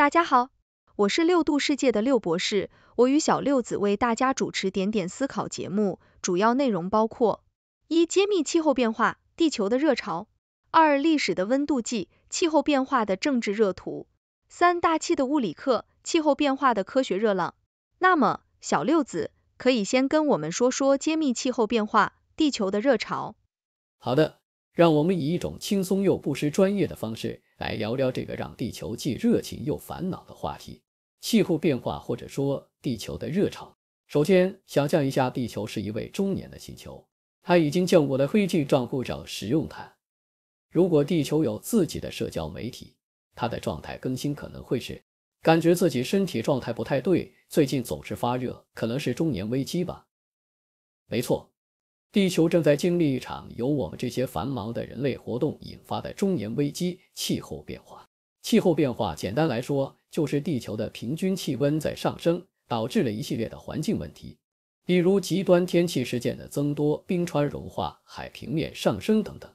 大家好，我是六度世界的六博士，我与小六子为大家主持《点点思考》节目，主要内容包括：一、揭秘气候变化、地球的热潮；二、历史的温度计、气候变化的政治热图；三、大气的物理课、气候变化的科学热浪。那么，小六子可以先跟我们说说揭秘气候变化、地球的热潮。好的，让我们以一种轻松又不失专业的方式。来聊聊这个让地球既热情又烦恼的话题——气候变化，或者说地球的热潮。首先，想象一下地球是一位中年的星球，他已经见过的灰烬账户长、使用它。如果地球有自己的社交媒体，它的状态更新可能会是：感觉自己身体状态不太对，最近总是发热，可能是中年危机吧。没错。地球正在经历一场由我们这些繁忙的人类活动引发的中年危机——气候变化。气候变化简单来说，就是地球的平均气温在上升，导致了一系列的环境问题，比如极端天气事件的增多、冰川融化、海平面上升等等。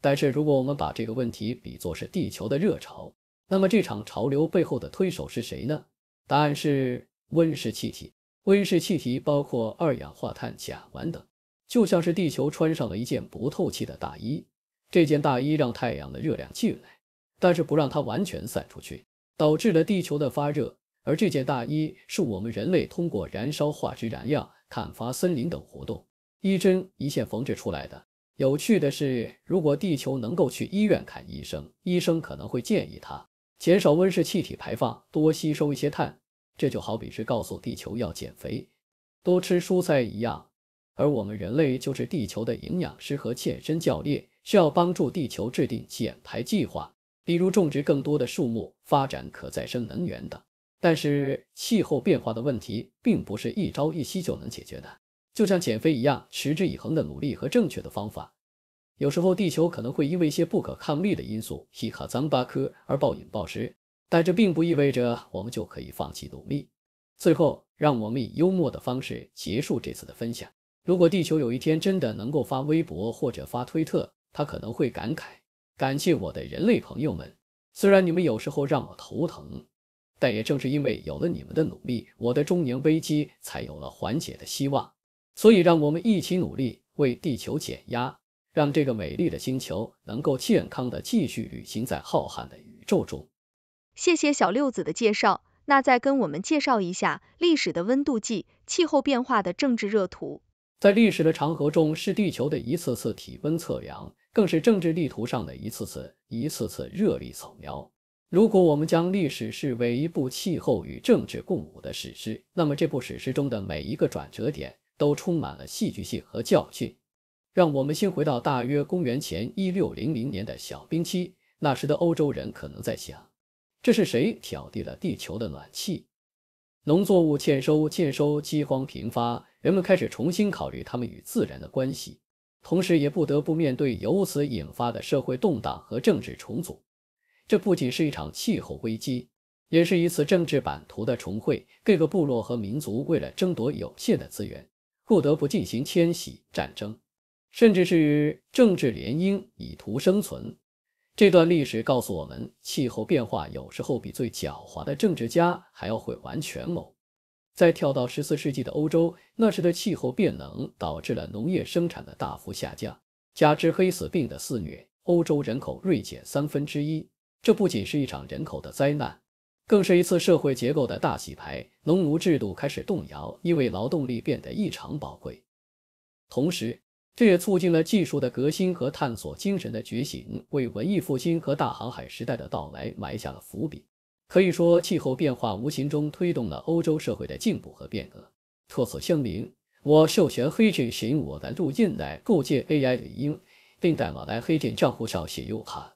但是，如果我们把这个问题比作是地球的热潮，那么这场潮流背后的推手是谁呢？答案是温室气体。温室气体包括二氧化碳、甲烷等。就像是地球穿上了一件不透气的大衣，这件大衣让太阳的热量进来，但是不让它完全散出去，导致了地球的发热。而这件大衣是我们人类通过燃烧化石燃料、砍伐森林等活动一针一线缝制出来的。有趣的是，如果地球能够去医院看医生，医生可能会建议他减少温室气体排放，多吸收一些碳。这就好比是告诉地球要减肥，多吃蔬菜一样。而我们人类就是地球的营养师和健身教练，需要帮助地球制定减排计划，比如种植更多的树木、发展可再生能源等。但是气候变化的问题并不是一朝一夕就能解决的，就像减肥一样，持之以恒的努力和正确的方法。有时候地球可能会因为一些不可抗力的因素，一卡脏巴科而暴饮暴食，但这并不意味着我们就可以放弃努力。最后，让我们以幽默的方式结束这次的分享。如果地球有一天真的能够发微博或者发推特，他可能会感慨：感谢我的人类朋友们，虽然你们有时候让我头疼，但也正是因为有了你们的努力，我的中年危机才有了缓解的希望。所以，让我们一起努力，为地球减压，让这个美丽的星球能够健康的继续旅行在浩瀚的宇宙中。谢谢小六子的介绍，那再跟我们介绍一下历史的温度计，气候变化的政治热图。在历史的长河中，是地球的一次次体温测量，更是政治地图上的一次次、一次次热力扫描。如果我们将历史视为一部气候与政治共舞的史诗，那么这部史诗中的每一个转折点都充满了戏剧性和教训。让我们先回到大约公元前一六零零年的小冰期，那时的欧洲人可能在想：这是谁挑地了地球的暖气？农作物欠收、欠收，饥荒频发。人们开始重新考虑他们与自然的关系，同时也不得不面对由此引发的社会动荡和政治重组。这不仅是一场气候危机，也是一次政治版图的重绘。各个部落和民族为了争夺有限的资源，不得不进行迁徙、战争，甚至是政治联姻，以图生存。这段历史告诉我们，气候变化有时候比最狡猾的政治家还要会玩权谋。再跳到十四世纪的欧洲，那时的气候变冷导致了农业生产的大幅下降，加之黑死病的肆虐，欧洲人口锐减三分之一。这不仅是一场人口的灾难，更是一次社会结构的大洗牌。农奴制度开始动摇，因为劳动力变得异常宝贵。同时，这也促进了技术的革新和探索精神的觉醒，为文艺复兴和大航海时代的到来埋下了伏笔。可以说，气候变化无形中推动了欧洲社会的进步和变革。措辞相明：我授权黑镜使用我的录音来构建 AI 语音，并在我来黑镜账户上写入它。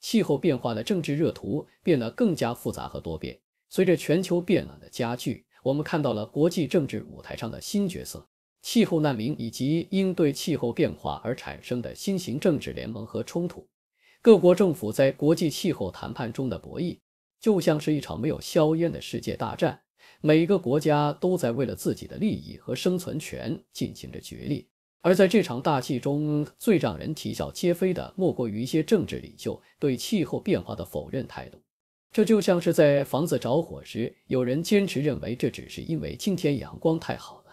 气候变化的政治热图变得更加复杂和多变。随着全球变暖的加剧，我们看到了国际政治舞台上的新角色、气候难民以及应对气候变化而产生的新型政治联盟和冲突。各国政府在国际气候谈判中的博弈，就像是一场没有硝烟的世界大战。每个国家都在为了自己的利益和生存权进行着决裂。而在这场大戏中，最让人啼笑皆非的，莫过于一些政治领袖对气候变化的否认态度。这就像是在房子着火时，有人坚持认为这只是因为今天阳光太好了。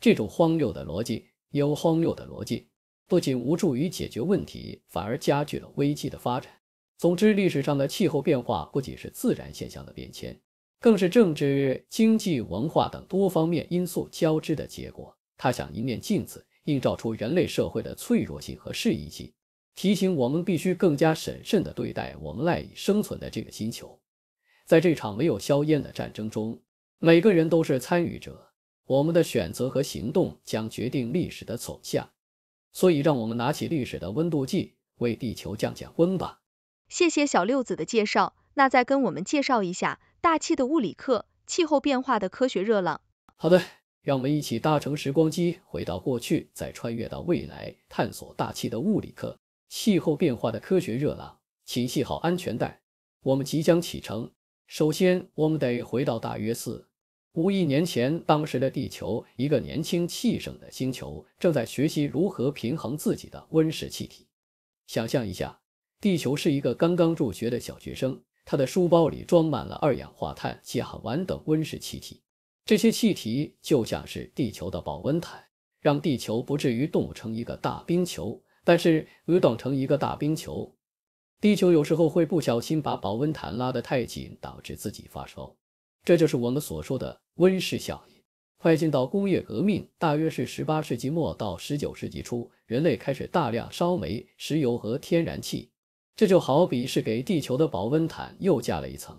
这种荒谬的逻辑，有荒谬的逻辑。不仅无助于解决问题，反而加剧了危机的发展。总之，历史上的气候变化不仅是自然现象的变迁，更是政治、经济、文化等多方面因素交织的结果。它像一面镜子，映照出人类社会的脆弱性和适宜性，提醒我们必须更加审慎地对待我们赖以生存的这个星球。在这场没有硝烟的战争中，每个人都是参与者，我们的选择和行动将决定历史的走向。所以，让我们拿起历史的温度计，为地球降降温吧。谢谢小六子的介绍。那再跟我们介绍一下大气的物理课、气候变化的科学热浪。好的，让我们一起搭乘时光机，回到过去，再穿越到未来，探索大气的物理课、气候变化的科学热浪。请系好安全带，我们即将启程。首先，我们得回到大约四。五亿年前，当时的地球，一个年轻气盛的星球，正在学习如何平衡自己的温室气体。想象一下，地球是一个刚刚入学的小学生，他的书包里装满了二氧化碳、甲烷等温室气体，这些气体就像是地球的保温毯，让地球不至于冻成一个大冰球。但是，如冻成一个大冰球，地球有时候会不小心把保温毯拉得太紧，导致自己发烧。这就是我们所说的温室效应。快进到工业革命，大约是十八世纪末到十九世纪初，人类开始大量烧煤、石油和天然气，这就好比是给地球的保温毯又加了一层。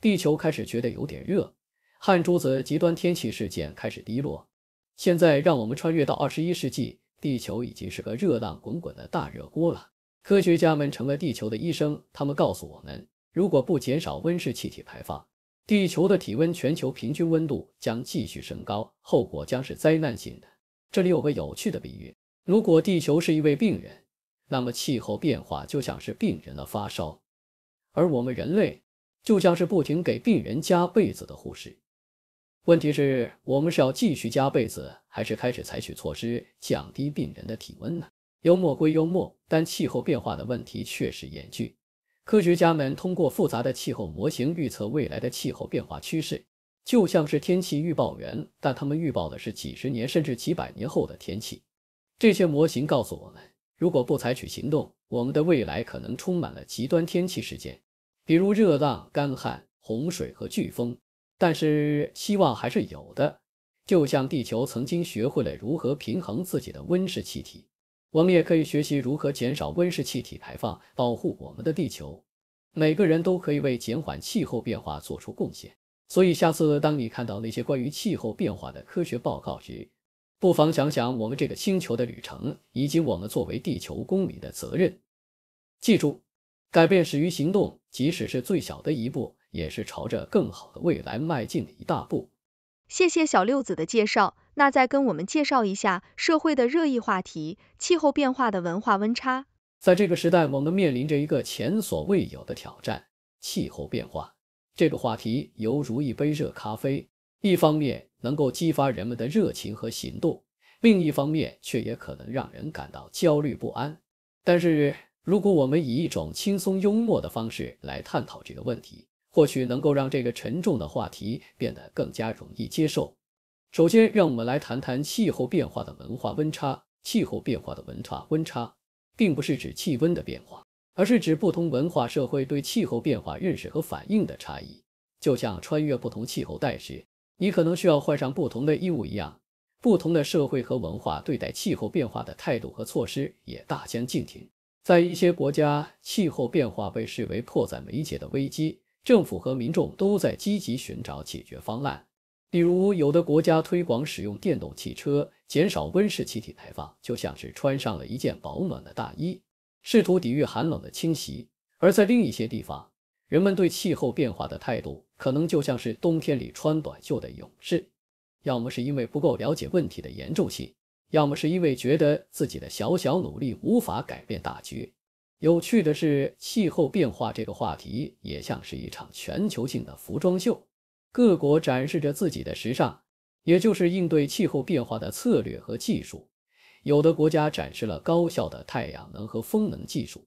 地球开始觉得有点热，汗珠子、极端天气事件开始低落。现在让我们穿越到二十一世纪，地球已经是个热浪滚滚的大热锅了。科学家们成了地球的医生，他们告诉我们，如果不减少温室气体排放，地球的体温，全球平均温度将继续升高，后果将是灾难性的。这里有个有趣的比喻：如果地球是一位病人，那么气候变化就像是病人的发烧，而我们人类就像是不停给病人加被子的护士。问题是，我们是要继续加被子，还是开始采取措施降低病人的体温呢？幽默归幽默，但气候变化的问题确实严峻。科学家们通过复杂的气候模型预测未来的气候变化趋势，就像是天气预报员，但他们预报的是几十年甚至几百年后的天气。这些模型告诉我们，如果不采取行动，我们的未来可能充满了极端天气事件，比如热浪、干旱、洪水和飓风。但是希望还是有的，就像地球曾经学会了如何平衡自己的温室气体。我们也可以学习如何减少温室气体排放，保护我们的地球。每个人都可以为减缓气候变化做出贡献。所以下次当你看到那些关于气候变化的科学报告时，不妨想想我们这个星球的旅程，以及我们作为地球公民的责任。记住，改变始于行动，即使是最小的一步，也是朝着更好的未来迈进的一大步。谢谢小六子的介绍。那再跟我们介绍一下社会的热议话题——气候变化的文化温差。在这个时代，我们面临着一个前所未有的挑战：气候变化。这个话题犹如一杯热咖啡，一方面能够激发人们的热情和行动，另一方面却也可能让人感到焦虑不安。但是，如果我们以一种轻松幽默的方式来探讨这个问题，或许能够让这个沉重的话题变得更加容易接受。首先，让我们来谈谈气候变化的文化温差。气候变化的温差温差，并不是指气温的变化，而是指不同文化社会对气候变化认识和反应的差异。就像穿越不同气候带时，你可能需要换上不同的衣物一样，不同的社会和文化对待气候变化的态度和措施也大相径庭。在一些国家，气候变化被视为迫在眉睫的危机，政府和民众都在积极寻找解决方案。比如，有的国家推广使用电动汽车，减少温室气体排放，就像是穿上了一件保暖的大衣，试图抵御寒冷的侵袭；而在另一些地方，人们对气候变化的态度可能就像是冬天里穿短袖的勇士，要么是因为不够了解问题的严重性，要么是因为觉得自己的小小努力无法改变大局。有趣的是，气候变化这个话题也像是一场全球性的服装秀。各国展示着自己的时尚，也就是应对气候变化的策略和技术。有的国家展示了高效的太阳能和风能技术，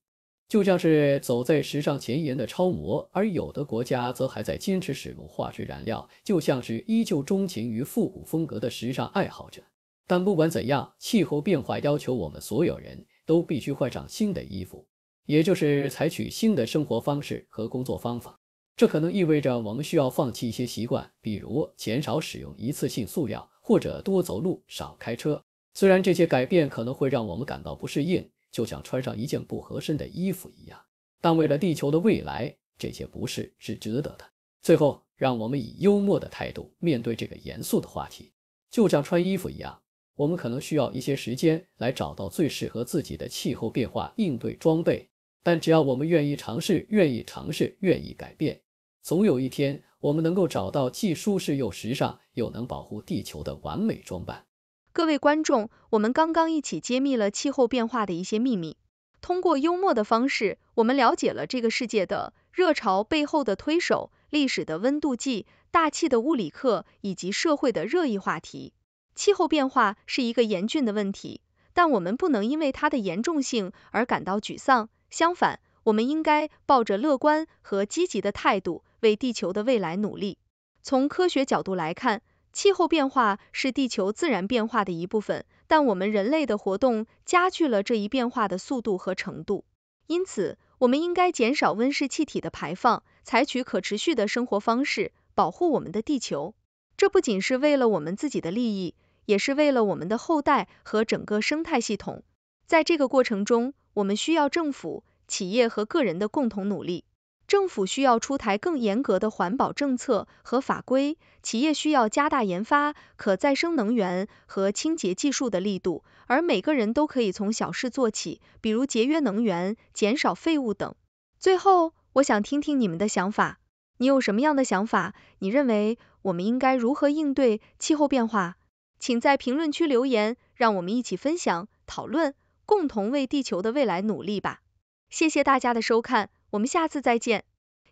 就像是走在时尚前沿的超模；而有的国家则还在坚持使用化学燃料，就像是依旧钟情于复古风格的时尚爱好者。但不管怎样，气候变化要求我们所有人都必须换上新的衣服，也就是采取新的生活方式和工作方法。这可能意味着我们需要放弃一些习惯，比如减少使用一次性塑料，或者多走路、少开车。虽然这些改变可能会让我们感到不适应，就像穿上一件不合身的衣服一样，但为了地球的未来，这些不适是值得的。最后，让我们以幽默的态度面对这个严肃的话题，就像穿衣服一样，我们可能需要一些时间来找到最适合自己的气候变化应对装备。但只要我们愿意尝试，愿意尝试，愿意改变，总有一天我们能够找到既舒适又时尚，又能保护地球的完美装扮。各位观众，我们刚刚一起揭秘了气候变化的一些秘密。通过幽默的方式，我们了解了这个世界的热潮背后的推手、历史的温度计、大气的物理课以及社会的热议话题。气候变化是一个严峻的问题，但我们不能因为它的严重性而感到沮丧。相反，我们应该抱着乐观和积极的态度，为地球的未来努力。从科学角度来看，气候变化是地球自然变化的一部分，但我们人类的活动加剧了这一变化的速度和程度。因此，我们应该减少温室气体的排放，采取可持续的生活方式，保护我们的地球。这不仅是为了我们自己的利益，也是为了我们的后代和整个生态系统。在这个过程中，我们需要政府、企业和个人的共同努力。政府需要出台更严格的环保政策和法规，企业需要加大研发可再生能源和清洁技术的力度，而每个人都可以从小事做起，比如节约能源、减少废物等。最后，我想听听你们的想法，你有什么样的想法？你认为我们应该如何应对气候变化？请在评论区留言，让我们一起分享、讨论。共同为地球的未来努力吧！谢谢大家的收看，我们下次再见。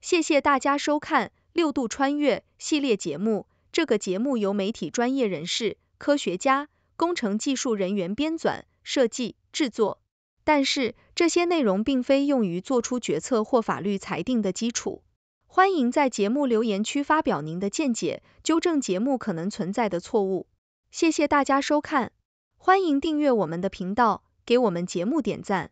谢谢大家收看《六度穿越》系列节目。这个节目由媒体专业人士、科学家、工程技术人员编纂、设计、制作，但是这些内容并非用于做出决策或法律裁定的基础。欢迎在节目留言区发表您的见解，纠正节目可能存在的错误。谢谢大家收看，欢迎订阅我们的频道。给我们节目点赞。